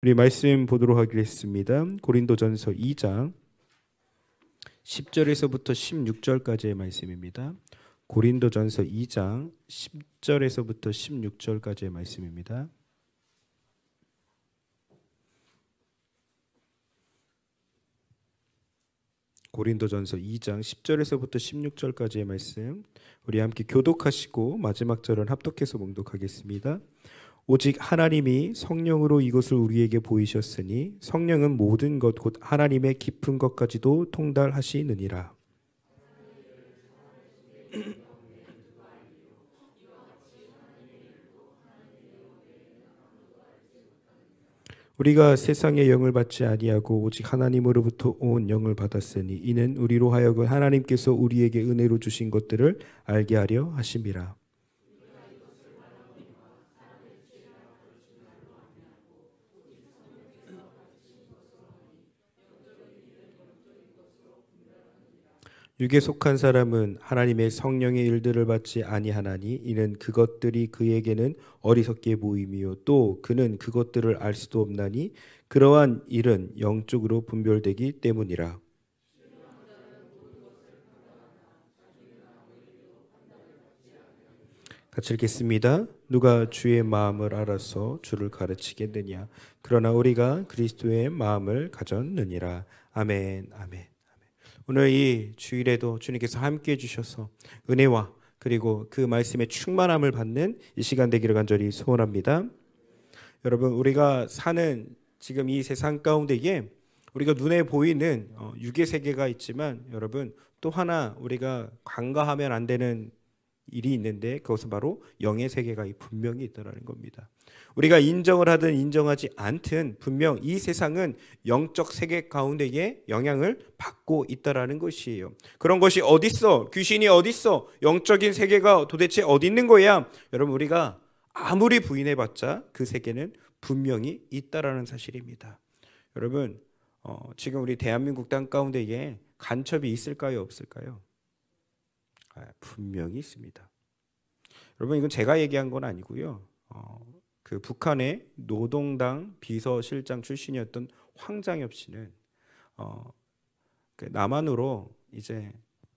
우리 말씀 보도록 하겠습니다. 고린도전서 2장 10절에서부터 16절까지의 말씀입니다. 고린도전서 2장 10절에서부터 16절까지의 말씀입니다. 고린도전서 2장 10절에서부터 16절까지의 말씀 우리 함께 교독하시고 마지막 절은 합독해서 봉독하겠습니다. 오직 하나님이 성령으로 이것을 우리에게 보이셨으니 성령은 모든 것 곧 하나님의 깊은 것까지도 통달하시느니라. 우리가 세상의 영을 받지 아니하고 오직 하나님으로부터 온 영을 받았으니 이는 우리로 하여금 하나님께서 우리에게 은혜로 주신 것들을 알게 하려 하심이라. 육에 속한 사람은 하나님의 성령의 일들을 받지 아니하나니 이는 그것들이 그에게는 어리석게 보임이요 또 그는 그것들을 알 수도 없나니 그러한 일은 영적으로 분별되기 때문이라. 같이 읽겠습니다. 누가 주의 마음을 알아서 주를 가르치겠느냐? 그러나 우리가 그리스도의 마음을 가졌느니라. 아멘, 아멘. 오늘 이 주일에도 주님께서 함께 해주셔서 은혜와 그리고 그 말씀의 충만함을 받는 이 시간 되기를 간절히 소원합니다. 여러분, 우리가 사는 지금 이 세상 가운데에 우리가 눈에 보이는 육의 어, 세계가 있지만 여러분 또 하나 우리가 간과하면 안 되는 일이 있는데 그것은 바로 영의 세계가 분명히 있다라는 겁니다. 우리가 인정을 하든 인정하지 않든 분명 이 세상은 영적 세계 가운데에 영향을 받고 있다라는 것이에요. 그런 것이 어디 있어? 귀신이 어디 있어? 영적인 세계가 도대체 어디 있는 거야? 여러분 우리가 아무리 부인해 봤자 그 세계는 분명히 있다라는 사실입니다. 여러분 어, 지금 우리 대한민국 땅 가운데에 간첩이 있을까요 없을까요? 아, 분명히 있습니다. 여러분 이건 제가 얘기한 건 아니고요. 어, 그 북한의 노동당 비서실장 출신이었던 황장엽 씨는 어, 그 남한으로 이제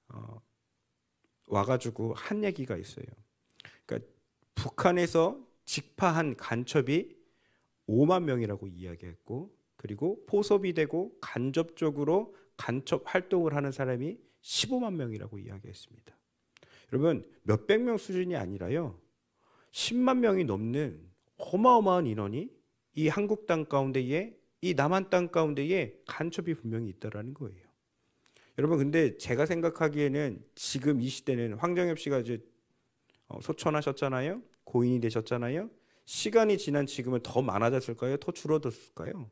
어, 와가지고 한 얘기가 있어요. 그러니까 북한에서 직파한 간첩이 5만 명이라고 이야기했고 그리고 포섭이 되고 간접적으로 간첩 활동을 하는 사람이 15만 명이라고 이야기했습니다. 여러분 몇백 명 수준이 아니라요. 10만 명이 넘는 어마어마한 인원이 이 한국 땅 가운데에 이 남한 땅 가운데에 간첩이 분명히 있다라는 거예요. 여러분 근데 제가 생각하기에는 지금 이 시대는 황정엽 씨가 이제 어, 소천하셨잖아요. 고인이 되셨잖아요. 시간이 지난 지금은 더 많아졌을까요? 더 줄어들었을까요?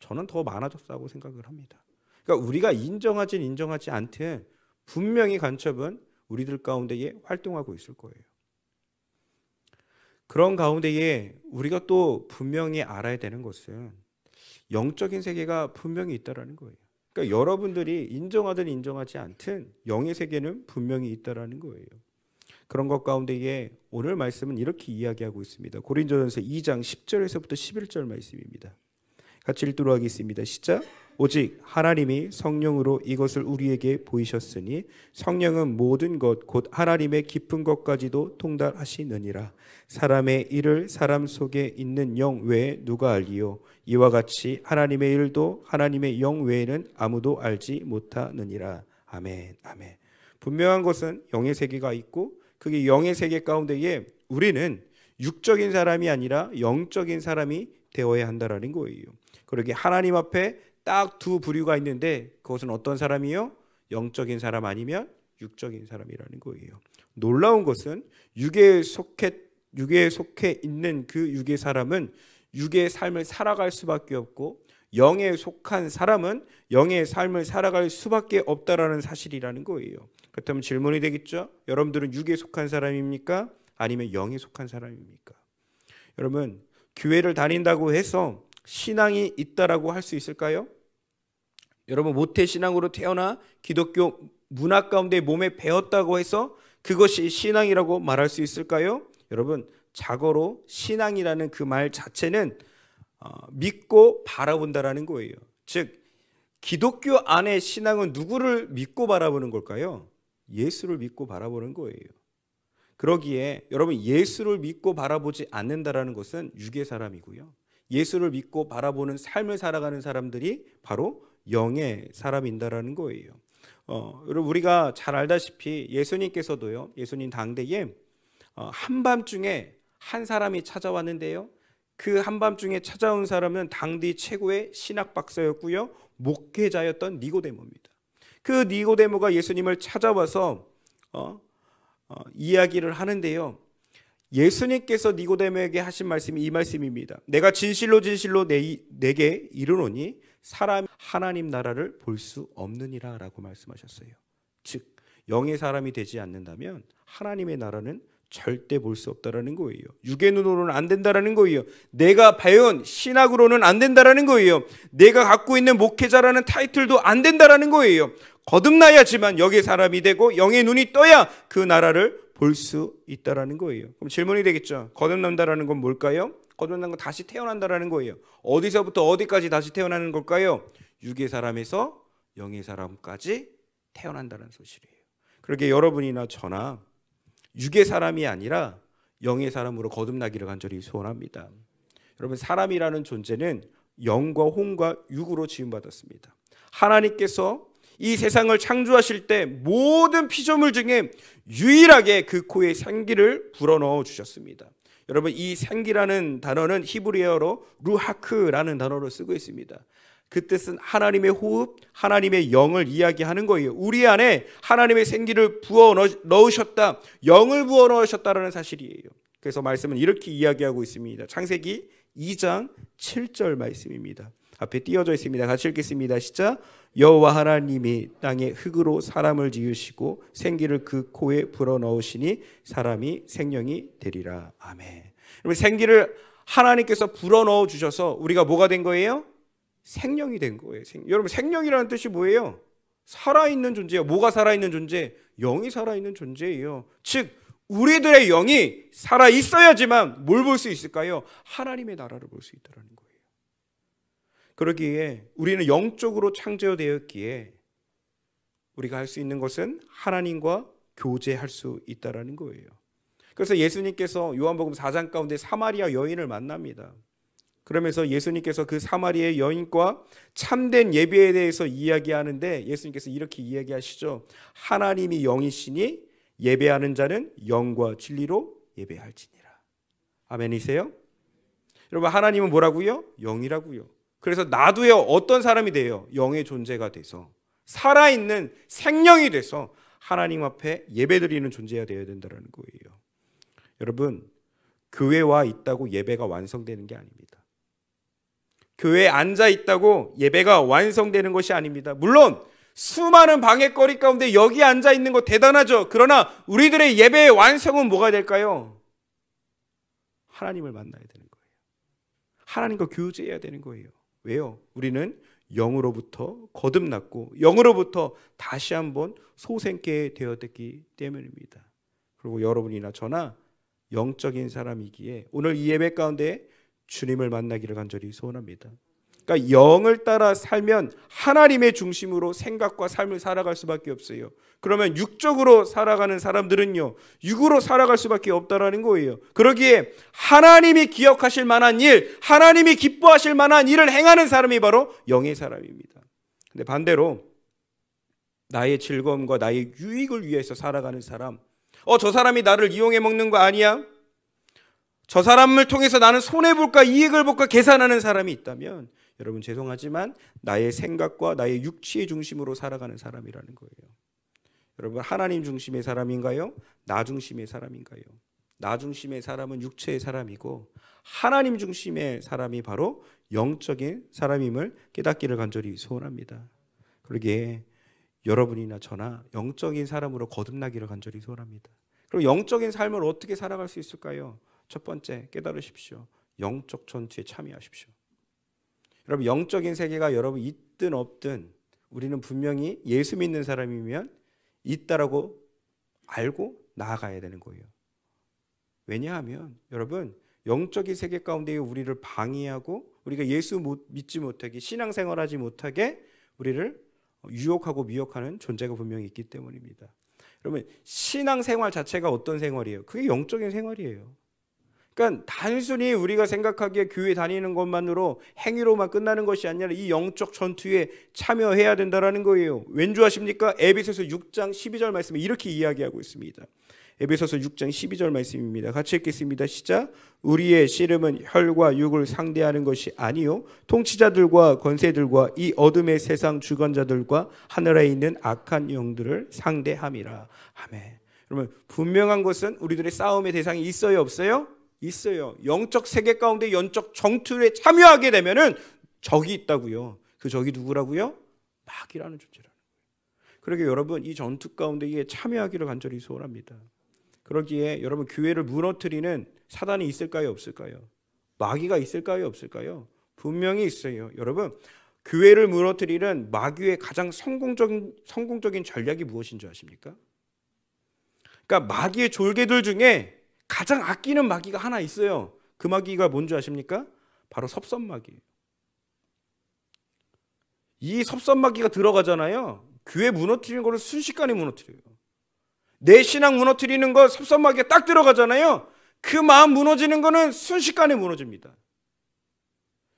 저는 더 많아졌다고 생각을 합니다. 그러니까 우리가 인정하진 인정하지 않든 분명히 간첩은 우리들 가운데에 활동하고 있을 거예요. 그런 가운데에 우리가 또 분명히 알아야 되는 것은 영적인 세계가 분명히 있다라는 거예요. 그러니까 여러분들이 인정하든 인정하지 않든 영의 세계는 분명히 있다라는 거예요. 그런 것 가운데에 오늘 말씀은 이렇게 이야기하고 있습니다. 고린도전서 2장 10절에서부터 11절 말씀입니다. 같이 읽도록 하겠습니다. 시작. 오직 하나님이 성령으로 이것을 우리에게 보이셨으니 성령은 모든 것 곧 하나님의 깊은 것까지도 통달하시느니라 사람의 일을 사람 속에 있는 영 외에 누가 알리요 이와 같이 하나님의 일도 하나님의 영 외에는 아무도 알지 못하느니라 아멘 아멘 분명한 것은 영의 세계가 있고 그게 영의 세계 가운데에 우리는 육적인 사람이 아니라 영적인 사람이 되어야 한다라는 거예요. 그러게 하나님 앞에 딱두 부류가 있는데 그것은 어떤 사람이요? 영적인 사람 아니면 육적인 사람이라는 거예요. 놀라운 것은 육에 속해 육에 속해 있는 그 육의 사람은 육의 삶을 살아갈 수밖에 없고 영에 속한 사람은 영의 삶을 살아갈 수밖에 없다라는 사실이라는 거예요. 그렇다면 질문이 되겠죠? 여러분들은 육에 속한 사람입니까? 아니면 영에 속한 사람입니까? 여러분, 교회를 다닌다고 해서 신앙이 있다라고 할 수 있을까요? 여러분 모태 신앙으로 태어나 기독교 문화 가운데 몸에 배었다고 해서 그것이 신앙이라고 말할 수 있을까요? 여러분 자거로 신앙이라는 그 말 자체는 어, 믿고 바라본다라는 거예요. 즉 기독교 안에 신앙은 누구를 믿고 바라보는 걸까요? 예수를 믿고 바라보는 거예요. 그러기에 여러분 예수를 믿고 바라보지 않는다라는 것은 유괴 사람이고요. 예수를 믿고 바라보는 삶을 살아가는 사람들이 바로 영의 사람인다라는 거예요. 어, 여러분 우리가 잘 알다시피 예수님께서도요. 예수님 당대에 어, 한밤중에 한 사람이 찾아왔는데요. 그 한밤중에 찾아온 사람은 당대 최고의 신학 박사였고요. 목회자였던 니고데모입니다. 그 니고데모가 예수님을 찾아와서 어, 어, 이야기를 하는데요. 예수님께서 니고데모에게 하신 말씀이 이 말씀입니다. 내가 진실로 진실로 내, 내게 이르노니 사람 하나님 나라를 볼 수 없느니라라고 말씀하셨어요. 즉 영의 사람이 되지 않는다면 하나님의 나라는 절대 볼 수 없다라는 거예요. 육의 눈으로는 안 된다라는 거예요. 내가 배운 신학으로는 안 된다라는 거예요. 내가 갖고 있는 목회자라는 타이틀도 안 된다라는 거예요. 거듭나야지만 영의 사람이 되고 영의 눈이 떠야 그 나라를 볼 수 있다라는 거예요. 그럼 질문이 되겠죠. 거듭난다라는 건 뭘까요? 거듭난 건 다시 태어난다라는 거예요. 어디서부터 어디까지 다시 태어나는 걸까요? 육의 사람에서 영의 사람까지 태어난다는 소식이에요. 그렇게 여러분이나 저나 육의 사람이 아니라 영의 사람으로 거듭나기를 간절히 소원합니다. 여러분 사람이라는 존재는 영과 혼과 육으로 지음 받았습니다. 하나님께서 이 세상을 창조하실 때 모든 피조물 중에 유일하게 그 코에 생기를 불어넣어 주셨습니다. 여러분 이 생기라는 단어는 히브리어로 루하크라는 단어로 쓰고 있습니다. 그 뜻은 하나님의 호흡, 하나님의 영을 이야기하는 거예요. 우리 안에 하나님의 생기를 부어 넣으셨다. 영을 부어 넣으셨다라는 사실이에요. 그래서 말씀은 이렇게 이야기하고 있습니다. 창세기 2장 7절 말씀입니다. 앞에 띄어져 있습니다. 같이 읽겠습니다. 시작. 여호와 하나님이 땅의 흙으로 사람을 지으시고 생기를 그 코에 불어넣으시니 사람이 생명이 되리라. 아멘. 여러분 생기를 하나님께서 불어넣어 주셔서 우리가 뭐가 된 거예요? 생명이 된 거예요. 생, 여러분 생명이라는 뜻이 뭐예요? 살아있는 존재예요. 뭐가 살아있는 존재? 영이 살아있는 존재예요. 즉 우리들의 영이 살아 있어야지만 뭘 볼 수 있을까요? 하나님의 나라를 볼 수 있다라는 그러기에 우리는 영적으로 창조되었기에 우리가 할 수 있는 것은 하나님과 교제할 수 있다라는 거예요. 그래서 예수님께서 요한복음 4장 가운데 사마리아 여인을 만납니다. 그러면서 예수님께서 그 사마리아 여인과 참된 예배에 대해서 이야기하는데 예수님께서 이렇게 이야기하시죠. 하나님이 영이시니 예배하는 자는 영과 진리로 예배할지니라. 아멘이세요? 여러분 하나님은 뭐라고요? 영이라고요. 그래서 나도요 어떤 사람이 돼요? 영의 존재가 돼서 살아있는 생명이 돼서 하나님 앞에 예배드리는 존재가 되어야 된다는 거예요. 여러분 교회와 있다고 예배가 완성되는 게 아닙니다. 교회에 앉아 있다고 예배가 완성되는 것이 아닙니다. 물론 수많은 방해거리 가운데 여기 앉아 있는 거 대단하죠. 그러나 우리들의 예배의 완성은 뭐가 될까요? 하나님을 만나야 되는 거예요. 하나님과 교제해야 되는 거예요. 왜요? 우리는 영으로부터 거듭났고 영으로부터 다시 한번 소생케 되었기 때문입니다. 그리고 여러분이나 저나 영적인 사람이기에 오늘 이 예배 가운데 주님을 만나기를 간절히 소원합니다. 그러니까 영을 따라 살면 하나님의 중심으로 생각과 삶을 살아갈 수밖에 없어요. 그러면 육적으로 살아가는 사람들은요. 육으로 살아갈 수밖에 없다라는 거예요. 그러기에 하나님이 기억하실 만한 일, 하나님이 기뻐하실 만한 일을 행하는 사람이 바로 영의 사람입니다. 근데 반대로 나의 즐거움과 나의 유익을 위해서 살아가는 사람. 어, 저 사람이 나를 이용해 먹는 거 아니야? 저 사람을 통해서 나는 손해볼까 이익을 볼까 계산하는 사람이 있다면 여러분 죄송하지만 나의 생각과 나의 육체의 중심으로 살아가는 사람이라는 거예요. 여러분 하나님 중심의 사람인가요? 나 중심의 사람인가요? 나 중심의 사람은 육체의 사람이고 하나님 중심의 사람이 바로 영적인 사람임을 깨닫기를 간절히 소원합니다. 그러기 여러분이나 저나 영적인 사람으로 거듭나기를 간절히 소원합니다. 그럼 영적인 삶을 어떻게 살아갈 수 있을까요? 첫 번째 깨달으십시오. 영적 전투에 참여하십시오. 여러분 영적인 세계가 여러분 있든 없든 우리는 분명히 예수 믿는 사람이면 있다라고 알고 나아가야 되는 거예요. 왜냐하면 여러분 영적인 세계 가운데 우리를 방해하고 우리가 예수 믿지 못하게 신앙생활하지 못하게 우리를 유혹하고 미혹하는 존재가 분명히 있기 때문입니다. 그러면 신앙생활 자체가 어떤 생활이에요? 그게 영적인 생활이에요. 그러니까 단순히 우리가 생각하기에 교회 다니는 것만으로 행위로만 끝나는 것이 아니라 이 영적 전투에 참여해야 된다라는 거예요. 왠지 아십니까? 에베소서 6장 12절 말씀에 이렇게 이야기하고 있습니다. 에베소서 6장 12절 말씀입니다. 같이 읽겠습니다. 시작. 우리의 씨름은 혈과 육을 상대하는 것이 아니요 통치자들과 권세들과 이 어둠의 세상 주관자들과 하늘에 있는 악한 영들을 상대함이라. 아멘. 그러면 분명한 것은 우리들의 싸움의 대상이 있어요, 없어요? 있어요. 영적 세계 가운데 영적 정투에 참여하게 되면은 적이 있다고요. 그 적이 누구라고요? 막이라는 존재라는 거예요. 그러게 그러니까 여러분 이 전투 가운데 에 참여하기를 간절히 소원합니다. 그러기에 여러분 교회를 무너뜨리는 사단이 있을까요, 없을까요? 마귀가 있을까요, 없을까요? 분명히 있어요. 여러분 교회를 무너뜨리는 마귀의 가장 성공적인 성공적인 전략이 무엇인 줄 아십니까? 그러니까 마귀의 졸개들 중에 가장 아끼는 마귀가 하나 있어요. 그 마귀가 뭔지 아십니까? 바로 섭섭마귀예요이섭섭마귀가 들어가잖아요. 교회 무너뜨리는 것을 순식간에 무너뜨려요. 내 신앙 무너뜨리는 거섭섭마귀게딱 들어가잖아요. 그 마음 무너지는 거는 순식간에 무너집니다.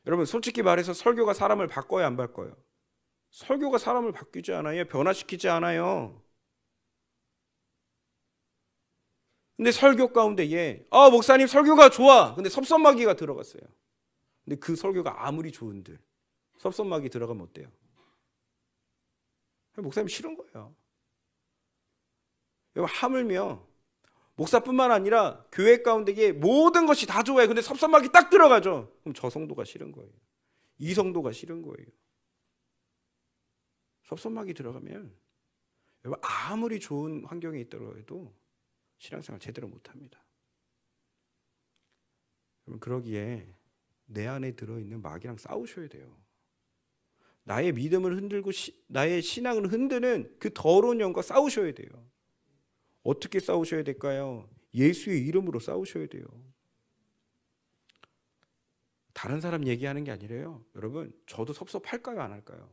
여러분 솔직히 말해서 설교가 사람을 바꿔야 안 바꿔요. 설교가 사람을 바뀌지 않아요. 변화시키지 않아요. 근데 설교 가운데 에아 목사님 설교가 좋아. 근데 섭섭마귀가 들어갔어요. 근데 그 설교가 아무리 좋은들 섭섭마귀 들어가면 어때요? 목사님 싫은 거예요. 여러분 하물며 목사뿐만 아니라 교회 가운데에 모든 것이 다 좋아요. 근데 섭섭마귀딱 들어가죠. 그럼 저 성도가 싫은 거예요. 이 성도가 싫은 거예요. 섭섭마귀 들어가면 여러분 아무리 좋은 환경에 있더라도 신앙생활 제대로 못합니다. 그러기에 내 안에 들어있는 마귀랑 싸우셔야 돼요. 나의 믿음을 흔들고 시, 나의 신앙을 흔드는 그 더러운 영과 싸우셔야 돼요. 어떻게 싸우셔야 될까요? 예수의 이름으로 싸우셔야 돼요. 다른 사람 얘기하는 게 아니래요. 여러분, 저도 섭섭할까요? 안 할까요?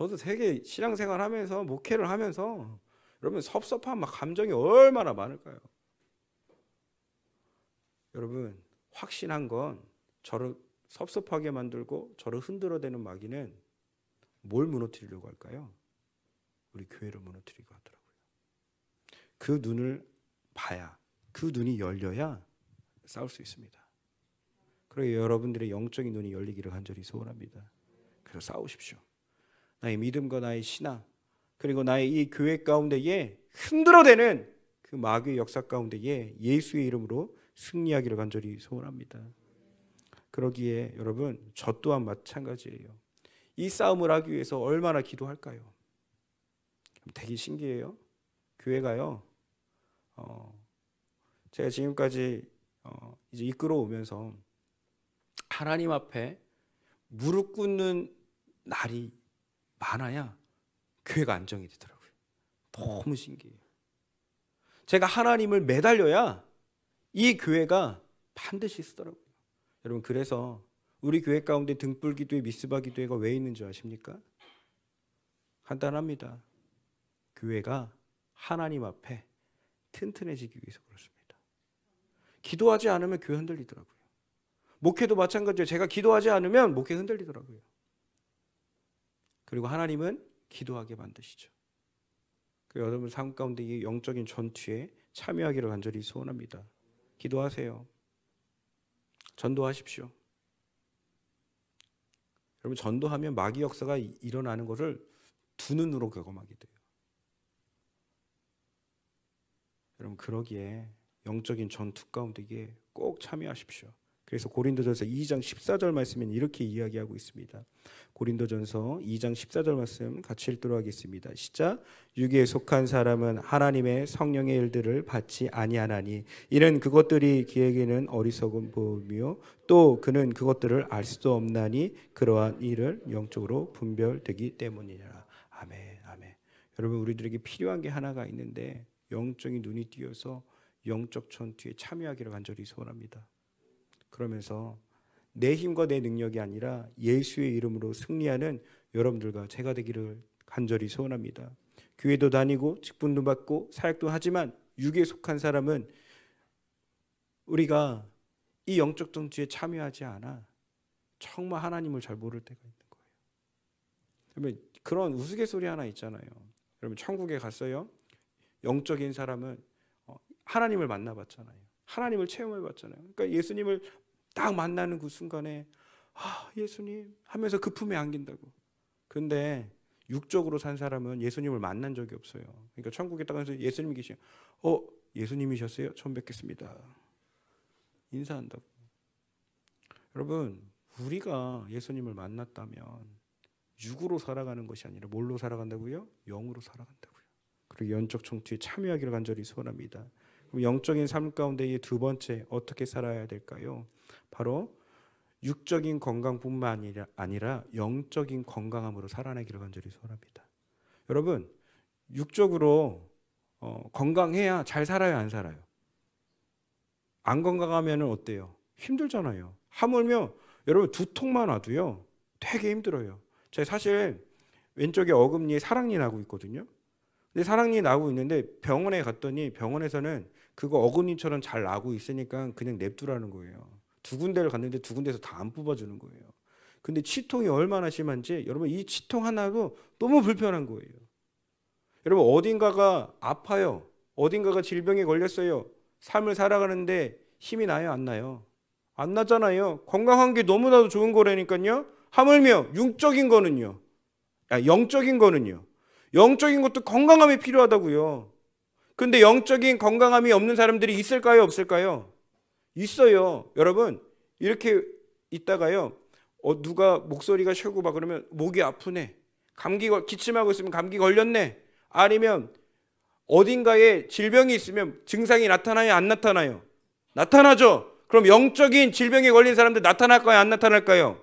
저도 되게 신앙생활 하면서 목회를 하면서 여러분 섭섭한 막 감정이 얼마나 많을까요? 여러분 확신한 건 저를 섭섭하게 만들고 저를 흔들어대는 마귀는 뭘 무너뜨리려고 할까요? 우리 교회를 무너뜨리고 하더라고요. 그 눈을 봐야 그 눈이 열려야 싸울 수 있습니다. 그리고 여러분들의 영적인 눈이 열리기를 간절히 소원합니다. 그래서 싸우십시오. 나의 믿음과 나의 신앙 그리고 나의 이 교회 가운데에 흔들어대는 그 마귀의 역사 가운데에 예수의 이름으로 승리하기를 간절히 소원합니다. 그러기에 여러분 저 또한 마찬가지예요. 이 싸움을 하기 위해서 얼마나 기도할까요? 되게 신기해요. 교회가요. 어, 제가 지금까지 어, 이제 이끌어오면서 하나님 앞에 무릎 꿇는 날이 많아야 교회가 안정이 되더라고요. 너무 신기해요. 제가 하나님을 매달려야 이 교회가 반드시 쓰더라고요. 여러분 그래서 우리 교회 가운데 등불 기도회, 미스바 기도회가 왜 있는 줄 아십니까? 간단합니다. 교회가 하나님 앞에 튼튼해지기 위해서 그렇습니다. 기도하지 않으면 교회 흔들리더라고요. 목회도 마찬가지예요. 제가 기도하지 않으면 목회 흔들리더라고요. 그리고 하나님은 기도하게 만드시죠. 그 여러분 삶 가운데 이 영적인 전투에 참여하기를 간절히 소원합니다. 기도하세요. 전도하십시오. 여러분 전도하면 마귀 역사가 일어나는 것을 두 눈으로 경험하게 돼요. 여러분 그러기에 영적인 전투 가운데 이게 꼭 참여하십시오. 그래서 고린도전서 2장 14절 말씀은 이렇게 이야기하고 있습니다. 고린도전서 2장 14절 말씀 같이 읽도록 하겠습니다. 시작. 육에 속한 사람은 하나님의 성령의 일들을 받지 아니하나니 이는 그것들이 그에게는 어리석은 보이며 또 그는 그것들을 알 수도 없나니 그러한 일을 영적으로 분별되기 때문이라. 아멘. 아멘. 여러분 우리들에게 필요한 게 하나가 있는데 영적인 눈이 띄어서 영적 전투에 참여하기를 간절히 소원합니다. 그러면서 내 힘과 내 능력이 아니라 예수의 이름으로 승리하는 여러분들과 제가 되기를 간절히 소원합니다. 교회도 다니고 직분도 받고 사역도 하지만 육에 속한 사람은 우리가 이 영적 정치에 참여하지 않아 정말 하나님을 잘 모를 때가 있는 거예요. 그러면 그런 우스갯소리 하나 있잖아요. 여러분 천국에 갔어요. 영적인 사람은 어, 하나님을 만나봤잖아요. 하나님을 체험해봤잖아요. 그러니까 예수님을 딱 만나는 그 순간에 아, 예수님 하면서 그 품에 안긴다고. 근데 육적으로 산 사람은 예수님을 만난 적이 없어요. 그러니까 천국에 따가서 예수님 계시요. 어, 예수님이셨어요? 처음 뵙겠습니다. 인사한다고. 여러분, 우리가 예수님을 만났다면 육으로 살아가는 것이 아니라 뭘로 살아간다고요? 영으로 살아간다고요. 그리고 연적 총취에 참여하기를 간절히 소원합니다. 영적인 삶 가운데 이 두 번째 어떻게 살아야 될까요? 바로 육적인 건강뿐만 아니라, 영적인 건강함으로 살아내기를 간절히 소원합니다. 여러분 육적으로 어, 건강해야 잘 살아요, 안 살아요? 안 건강하면 어때요? 힘들잖아요. 하물며 여러분 두통만 와도요 되게 힘들어요. 제가 사실 왼쪽에 어금니에 사랑니 나고 있거든요. 근데 사랑니 나고 있는데 병원에 갔더니 병원에서는 그거 어금니처럼 잘 나고 있으니까 그냥 냅두라는 거예요. 두 군데를 갔는데 두 군데에서 다 안 뽑아주는 거예요. 근데 치통이 얼마나 심한지 여러분 이 치통 하나도 너무 불편한 거예요. 여러분 어딘가가 아파요. 어딘가가 질병에 걸렸어요. 삶을 살아가는데 힘이 나요, 안 나요? 안 나잖아요. 건강한 게 너무나도 좋은 거라니까요. 하물며 융적인 거는요. 아, 영적인 거는요. 영적인 것도 건강함이 필요하다고요. 근데 영적인 건강함이 없는 사람들이 있을까요? 없을까요? 있어요. 여러분, 이렇게 있다가요. 어, 누가 목소리가 쉬고 막 그러면 목이 아프네. 감기 기침하고 있으면 감기 걸렸네. 아니면 어딘가에 질병이 있으면 증상이 나타나요? 안 나타나요? 나타나죠. 그럼 영적인 질병에 걸린 사람들 나타날까요? 안 나타날까요?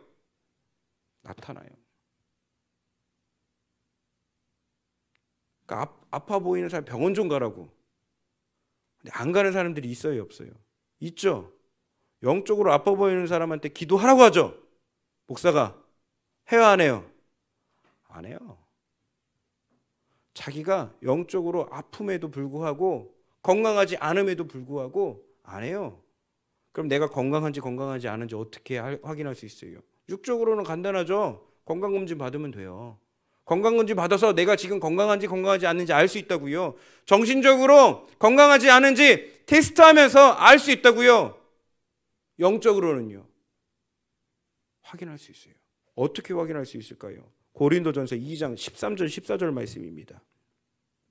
나타나요. 그러니까 아, 파 보이는 사람 병원 좀 가라고. 근데 안 가는 사람들이 있어요, 없어요? 있죠. 영적으로 아파 보이는 사람한테 기도하라고 하죠. 목사가 해요, 안 해요? 안 해요. 자기가 영적으로 아픔에도 불구하고 건강하지 않음에도 불구하고 안 해요. 그럼 내가 건강한지 건강하지 않은지 어떻게 확인할 수 있어요? 육적으로는 간단하죠. 건강검진 받으면 돼요. 건강검진 받아서 내가 지금 건강한지 건강하지 않는지 알 수 있다고요. 정신적으로 건강하지 않은지 테스트하면서 알 수 있다고요. 영적으로는요. 확인할 수 있어요. 어떻게 확인할 수 있을까요? 고린도전서 2장 13절 14절 말씀입니다.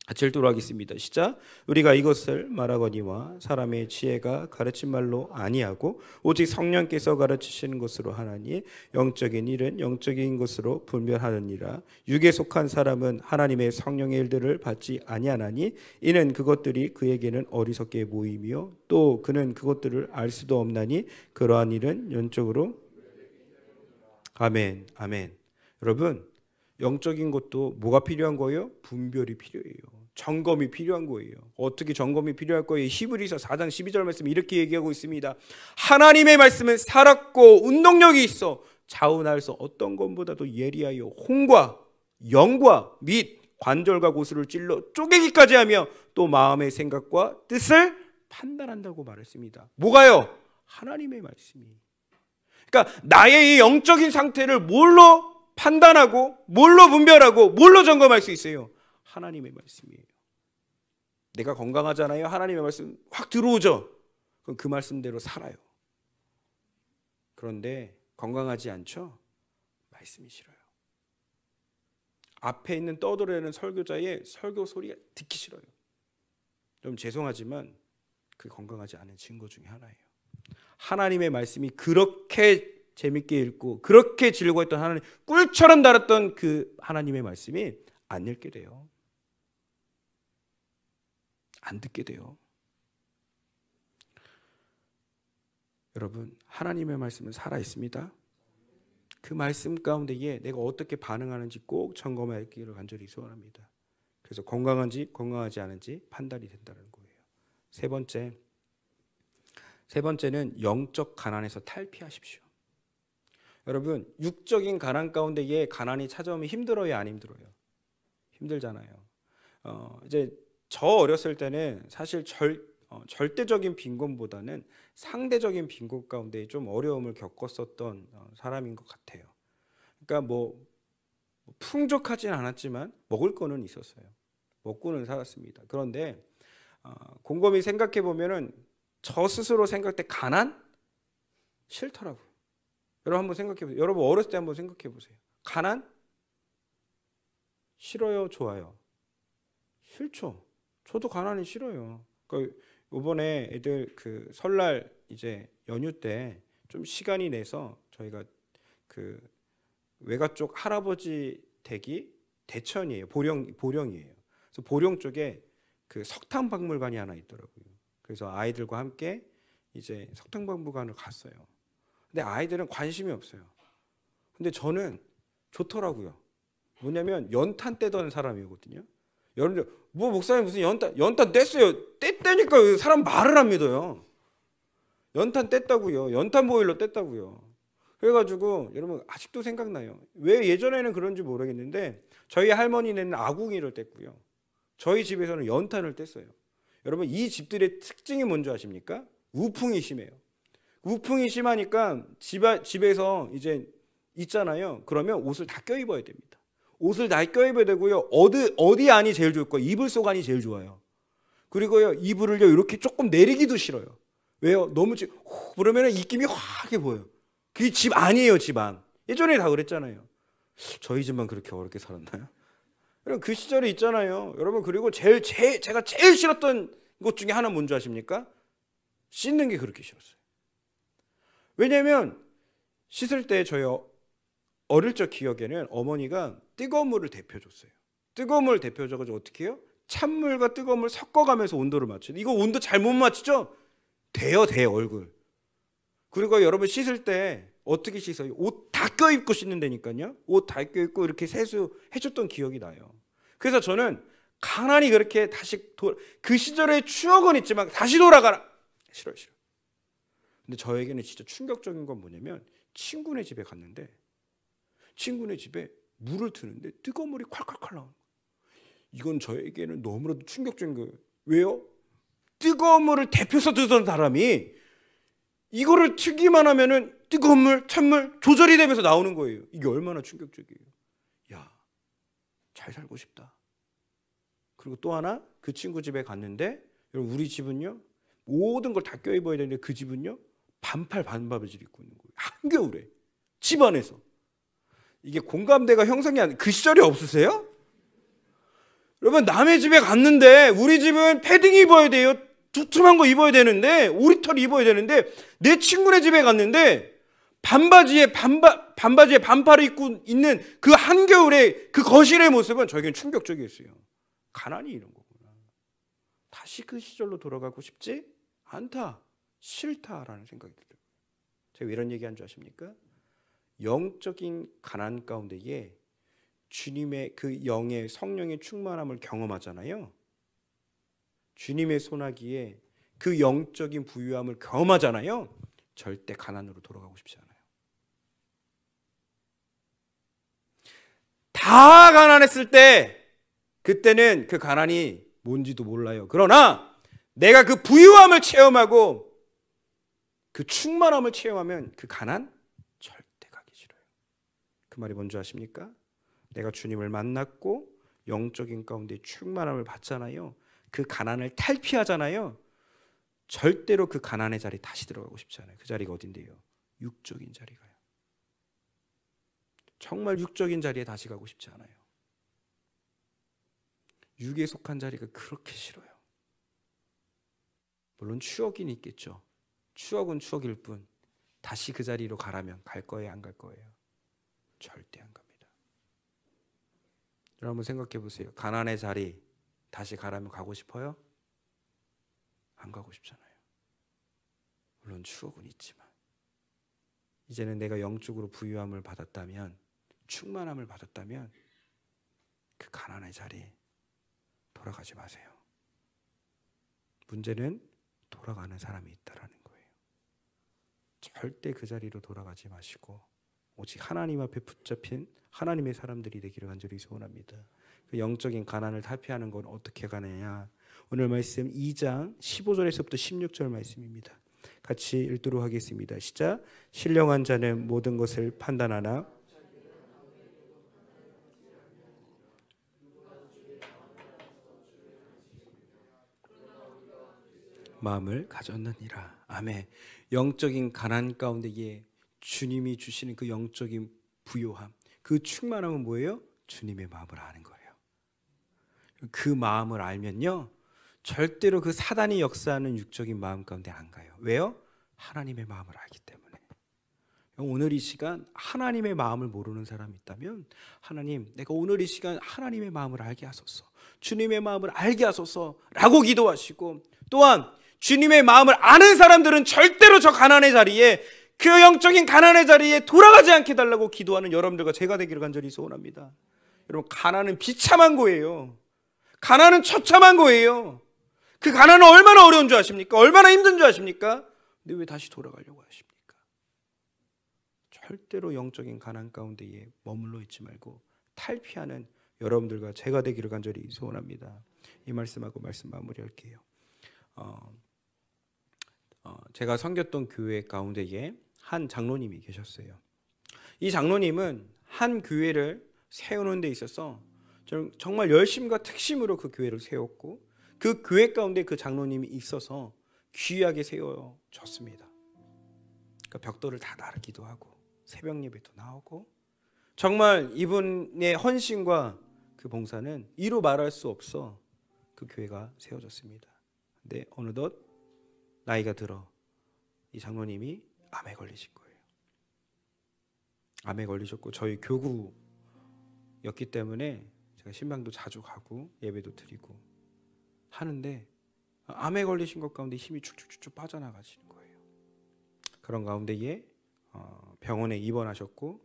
같이 읽도록 하겠습니다. 시작. 우리가 이것을 말하거니와 사람의 지혜가 가르친 말로 아니하고 오직 성령께서 가르치시는 것으로 하나니 영적인 일은 영적인 것으로 분별하느니라. 육에 속한 사람은 하나님의 성령의 일들을 받지 아니하나니 이는 그것들이 그에게는 어리석게 보이며 또 그는 그것들을 알 수도 없나니 그러한 일은 연적으로 아멘. 아멘. 여러분 영적인 것도 뭐가 필요한 거예요? 분별이 필요해요. 점검이 필요한 거예요. 어떻게 점검이 필요할 거예요? 히브리서 4장 12절 말씀 이렇게 얘기하고 있습니다. 하나님의 말씀은 살았고 운동력이 있어 좌우나할 수 어떤 것보다도 예리하여 홍과 영과 및 관절과 고수를 찔러 쪼개기까지 하며 또 마음의 생각과 뜻을 판단한다고 말했습니다. 뭐가요? 하나님의 말씀이. 그러니까 나의 이 영적인 상태를 뭘로 판단하고 뭘로 분별하고 뭘로 점검할 수 있어요? 하나님의 말씀이에요. 내가 건강하잖아요. 하나님의 말씀 확 들어오죠. 그럼 그 말씀대로 살아요. 그런데 건강하지 않죠? 말씀이 싫어요. 앞에 있는 떠돌이는 설교자의 설교 소리가 듣기 싫어요. 좀 죄송하지만 그 건강하지 않은 증거 중에 하나예요. 하나님의 말씀이 그렇게 재밌게 읽고 그렇게 즐거워던 하나님 꿀처럼 달았던 그 하나님의 말씀이 안 읽게 돼요. 안 듣게 돼요. 여러분, 하나님의 말씀은 살아 있습니다. 그 말씀 가운데에 내가 어떻게 반응하는지 꼭 점검하기를 간절히 소원합니다. 그래서 건강한지 건강하지 않은지 판단이 된다는 거예요. 세 번째, 세 번째는 영적 가난에서 탈피하십시오. 여러분, 육적인 가난 가운데에 가난이 찾아오면 힘들어요, 안 힘들어요? 힘들잖아요. 어, 이제 저 어렸을 때는 사실 절 어, 절대적인 빈곤보다는 상대적인 빈곤 가운데 좀 어려움을 겪었었던 어, 사람인 것 같아요. 그러니까 뭐, 뭐 풍족하진 않았지만 먹을 거는 있었어요. 먹고는 살았습니다. 그런데 어, 곰곰이 생각해 보면은 저 스스로 생각할 때 가난 싫더라고요. 여러분 한번 생각해 보세요. 여러분 어렸을 때 한번 생각해 보세요. 가난 싫어요, 좋아요. 싫죠. 저도 가난이 싫어요. 그러니까 이번에 애들 그 설날 이제 연휴 때 좀 시간이 내서 저희가 그 외가 쪽 할아버지 댁이 대천이에요. 보령 보령이에요. 그래서 보령 쪽에 그 석탄 박물관이 하나 있더라고요. 그래서 아이들과 함께 이제 석탄 박물관을 갔어요. 근데 아이들은 관심이 없어요. 근데 저는 좋더라고요. 뭐냐면 연탄 떼던 사람이거든요. 여러분 뭐 목사님 무슨 연탄 연탄 뗐어요. 뗐다니까 그 사람 말을 안 믿어요. 연탄 뗐다고요. 연탄 보일러 뗐다고요. 그래가지고 여러분 아직도 생각나요. 왜 예전에는 그런지 모르겠는데 저희 할머니네는 아궁이를 뗐고요. 저희 집에서는 연탄을 뗐어요. 여러분 이 집들의 특징이 뭔지 아십니까? 우풍이 심해요. 우풍이 심하니까 집에서 이제 있잖아요. 그러면 옷을 다 껴입어야 됩니다. 옷을 다 껴입어야 되고요. 어디 어디 안이 제일 좋을까요? 이불 속 안이 제일 좋아요. 그리고요 이불을요 이렇게 조금 내리기도 싫어요. 왜요? 너무 지그러면 입김이 확하게 보여요. 그게 집아니에요집 안. 예전에 다 그랬잖아요. 저희 집만 그렇게 어렵게 살았나요? 그럼 그시절에 있잖아요. 여러분 그리고 제일 제 제가 제일 싫었던 것 중에 하나 뭔지 아십니까? 씻는 게 그렇게 싫었어요. 왜냐하면 씻을 때 저요 어릴 적 기억에는 어머니가 뜨거운 물을 데펴줬어요. 뜨거운 물을 데펴줘가지고 어떻게 해요? 찬물과 뜨거운 물 섞어가면서 온도를 맞추는. 이거 온도 잘못 맞추죠? 돼요, 돼 얼굴. 그리고 여러분 씻을 때 어떻게 씻어요? 옷 다 껴입고 씻는다니까요. 옷 다 껴입고 이렇게 세수해줬던 기억이 나요. 그래서 저는 가난이 그렇게 다시 돌, 그 시절의 추억은 있지만 다시 돌아가라. 싫어요, 싫어. 근데 저에게는 진짜 충격적인 건 뭐냐면 친구네 집에 갔는데 친구네 집에 물을 트는데 뜨거운 물이 콸콸콸 나오는 거예요. 이건 저에게는 너무나도 충격적인 거예요. 왜요? 뜨거운 물을 데펴서 드던 사람이 이거를 트기만 하면은 뜨거운 물, 찬물 조절이 되면서 나오는 거예요. 이게 얼마나 충격적이에요. 야, 잘 살고 싶다. 그리고 또 하나 그 친구 집에 갔는데 여러분 우리 집은요 모든 걸 다 껴입어야 되는데 그 집은요 반팔 반바지를 입고 있는 거예요. 한겨울에 집 안에서 이게 공감대가 형성이 안, 그 시절이 없으세요? 여러분, 남의 집에 갔는데, 우리 집은 패딩 입어야 돼요. 두툼한 거 입어야 되는데, 오리털 입어야 되는데, 내 친구네 집에 갔는데, 반바지에 반바, 반바지에 반팔을 입고 있는 그 한겨울의 그 거실의 모습은 저에겐 충격적이었어요. 가난이 이런 거구나. 다시 그 시절로 돌아가고 싶지 않다. 싫다라는 생각이 들어요. 제가 왜 이런 얘기 한줄 아십니까? 영적인 가난 가운데에 주님의 그 영의 성령의 충만함을 경험하잖아요. 주님의 소나기에 그 영적인 부유함을 경험하잖아요. 절대 가난으로 돌아가고 싶지 않아요. 다 가난했을 때 그때는 그 가난이 뭔지도 몰라요. 그러나 내가 그 부유함을 체험하고 그 충만함을 체험하면 그 가난 그 말이 뭔지 아십니까? 내가 주님을 만났고 영적인 가운데 충만함을 받잖아요. 그 가난을 탈피하잖아요. 절대로 그 가난의 자리 다시 들어가고 싶지 않아요. 그 자리가 어딘데요? 육적인 자리가요. 정말 육적인 자리에 다시 가고 싶지 않아요. 육에 속한 자리가 그렇게 싫어요. 물론 추억이 있겠죠. 추억은 추억일 뿐 다시 그 자리로 가라면 갈 거예요, 안 갈 거예요? 절대한 겁니다. 여러분 생각해 보세요. 가난의 자리 다시 가라면 가고 싶어요? 안 가고 싶잖아요. 물론 추억은 있지만 이제는 내가 영적으로 부유함을 받았다면 충만함을 받았다면 그 가난의 자리 돌아가지 마세요. 문제는 돌아가는 사람이 있다라는 거예요. 절대 그 자리로 돌아가지 마시고 오직 하나님 앞에 붙잡힌 하나님의 사람들이 되기를 간절히 소원합니다. 그 영적인 가난을 탈피하는 건 어떻게 가느냐? 오늘 말씀 2장 15절에서부터 16절 말씀입니다. 같이 읽도록 하겠습니다. 시작. 신령한 자는 모든 것을 판단하나 마음을 가졌느니라. 아멘. 영적인 가난 가운데 예 주님이 주시는 그 영적인 부요함, 그 충만함은 뭐예요? 주님의 마음을 아는 거예요. 그 마음을 알면요, 절대로 그 사단이 역사하는 육적인 마음 가운데 안 가요. 왜요? 하나님의 마음을 알기 때문에. 오늘 이 시간 하나님의 마음을 모르는 사람이 있다면 하나님 내가 오늘 이 시간 하나님의 마음을 알게 하소서 주님의 마음을 알게 하소서라고 기도하시고 또한 주님의 마음을 아는 사람들은 절대로 저 가난의 자리에 그 영적인 가난의 자리에 돌아가지 않게 달라고 기도하는 여러분들과 제가 되기를 간절히 소원합니다. 여러분 가난은 비참한 거예요. 가난은 처참한 거예요. 그 가난은 얼마나 어려운 줄 아십니까? 얼마나 힘든 줄 아십니까? 근데 왜 다시 돌아가려고 하십니까? 절대로 영적인 가난 가운데에 머물러 있지 말고 탈피하는 여러분들과 제가 되기를 간절히 소원합니다. 이 말씀하고 말씀 마무리할게요. 어, 어, 제가 섬겼던 교회 가운데에 한 장로님이 계셨어요. 이 장로님은 한 교회를 세우는 데 있어서 정말 열심과 특심으로 그 교회를 세웠고 그 교회 가운데 그 장로님이 있어서 귀하게 세워졌습니다. 그러니까 벽돌을 다 나르기도 하고 새벽 예배도 나오고 정말 이분의 헌신과 그 봉사는 이루 말할 수 없어 그 교회가 세워졌습니다. 근데 어느덧 나이가 들어 이 장로님이 암에 걸리신 거예요. 암에 걸리셨고 저희 교구였기 때문에 제가 신방도 자주 가고 예배도 드리고 하는데 암에 걸리신 것 가운데 힘이 쭉쭉쭉쭉 빠져나가시는 거예요. 그런 가운데에 어, 병원에 입원하셨고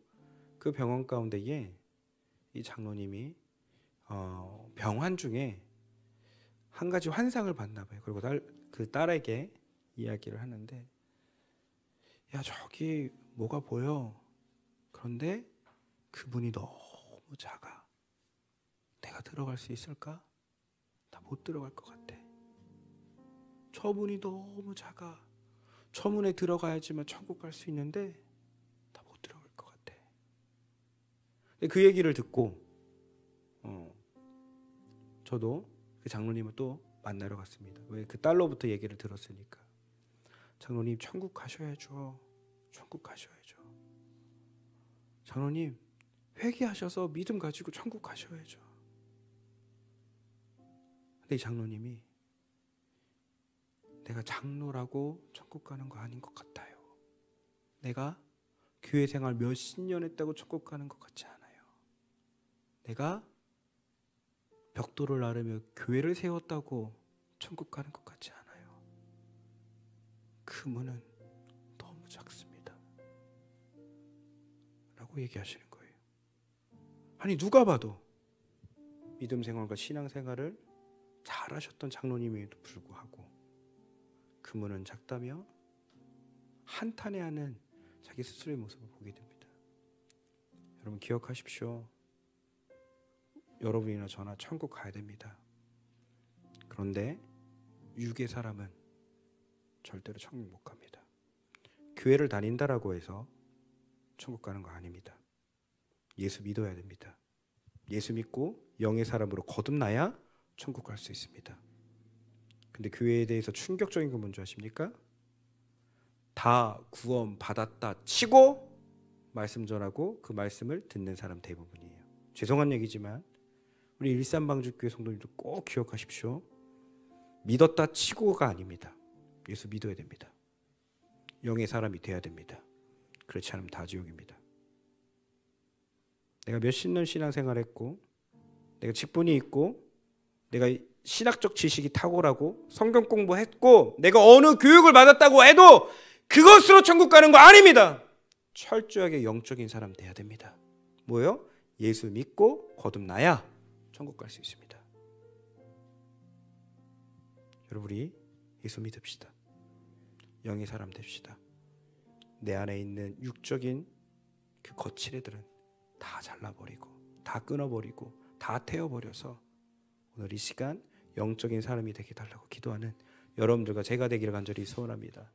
그 병원 가운데에 이 장로님이 어, 병환 중에 한 가지 환상을 봤나 봐요. 그리고 딸, 그 딸에게 이야기를 하는데 야, 저기 뭐가 보여? 그런데 그분이 너무 작아. 내가 들어갈 수 있을까? 나 못 들어갈 것 같아. 저 문이 너무 작아. 저 문에 들어가야지만 천국 갈 수 있는데 나 못 들어갈 것 같아. 그 얘기를 듣고 어, 저도 그 장로님을 또 만나러 갔습니다. 왜 그 딸로부터 얘기를 들었으니까. 장로님 천국 가셔야죠. 천국 가셔야죠. 장로님 회개하셔서 믿음 가지고 천국 가셔야죠. 근데 이 장로님이 내가 장로라고 천국 가는 거 아닌 것 같아요. 내가 교회 생활 몇 십 년 했다고 천국 가는 것 같지 않아요. 내가 벽돌을 나르며 교회를 세웠다고 천국 가는 것 같지 않아요. 그 문은 너무 작습니다. 라고 얘기하시는 거예요. 아니, 누가 봐도 믿음 생활과 신앙 생활을 잘하셨던 장로님에도 불구하고 그 문은 작다며 한탄해하는 자기 스스로의 모습을 보게 됩니다. 여러분 기억하십시오. 여러분이나 저나 천국 가야 됩니다. 그런데 육의 사람은 절대로 천국 못 갑니다. 교회를 다닌다라고 해서 천국 가는 거 아닙니다. 예수 믿어야 됩니다. 예수 믿고 영의 사람으로 거듭나야 천국 갈 수 있습니다. 근데 교회에 대해서 충격적인 건 뭔지 아십니까? 다 구원 받았다 치고 말씀 전하고 그 말씀을 듣는 사람 대부분이에요. 죄송한 얘기지만 우리 일산방주교회 성도님도 꼭 기억하십시오. 믿었다 치고가 아닙니다. 예수 믿어야 됩니다. 영의 사람이 돼야 됩니다. 그렇지 않으면 다 지옥입니다. 내가 몇 십 년 신앙생활 했고 내가 직분이 있고 내가 신학적 지식이 탁월하고 성경 공부했고 내가 어느 교육을 받았다고 해도 그것으로 천국 가는 거 아닙니다. 철저하게 영적인 사람 돼야 됩니다. 뭐예요? 예수 믿고 거듭나야 천국 갈 수 있습니다. 여러분이 예수 믿읍시다. 영의 사람 됩시다. 내 안에 있는 육적인 그 거칠애들은 다 잘라버리고 다 끊어버리고 다 태워버려서 오늘 이 시간 영적인 사람이 되게 달라고 기도하는 여러분들과 제가 되기를 간절히 소원합니다.